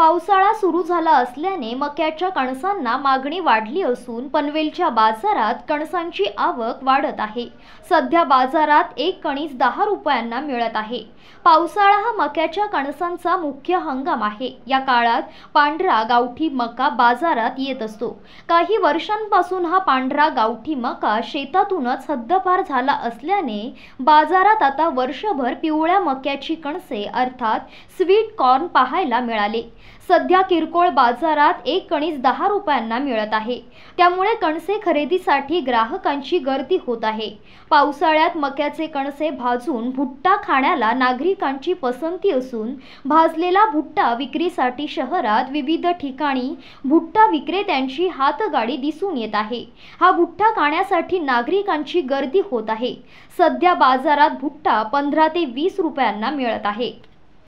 पावसाळा सुरू झाला असल्याने मक्याच्या कणसांना मागणी वाढली असून पनवेलच्या बाजारात कणसांची आवक वाढत आहे सध्या बाजारात एक कणीस दहा रुपयांना मिळत आहे पावसाळा हा मक्याच्या कणसांचा मुख्य हंगाम आहे या काळात पांढरा गावठी मका बाजारात येत असतो काही वर्षांपासून हा पांढरा गावठी मका शेतातूनच हद्दपार झाला असल्याने बाजारात आता वर्षभर पिवळ्या मक्याची कणसे अर्थात स्वीट कॉर्न पाहायला मिळाले सध्या किरकोळ बाजारात एक कणीस दहा रुपयांना मिळत आहे त्यामुळे कणसे खरेदीसाठी ग्राहकांची गर्दी होत आहे पावसाळ्यात मक्याचे कणसे भाजून भुट्टा खाण्याला नागरिकांची पसंती असून भाजलेला भुट्टा विक्रीसाठी शहरात विविध ठिकाणी भुट्टा विक्रेत्यांची हातगाडी दिसून येत आहे हा भुट्टा खाण्यासाठी नागरिकांची गर्दी होत आहे सध्या बाजारात भुट्टा पंधरा ते वीस रुपयांना मिळत आहे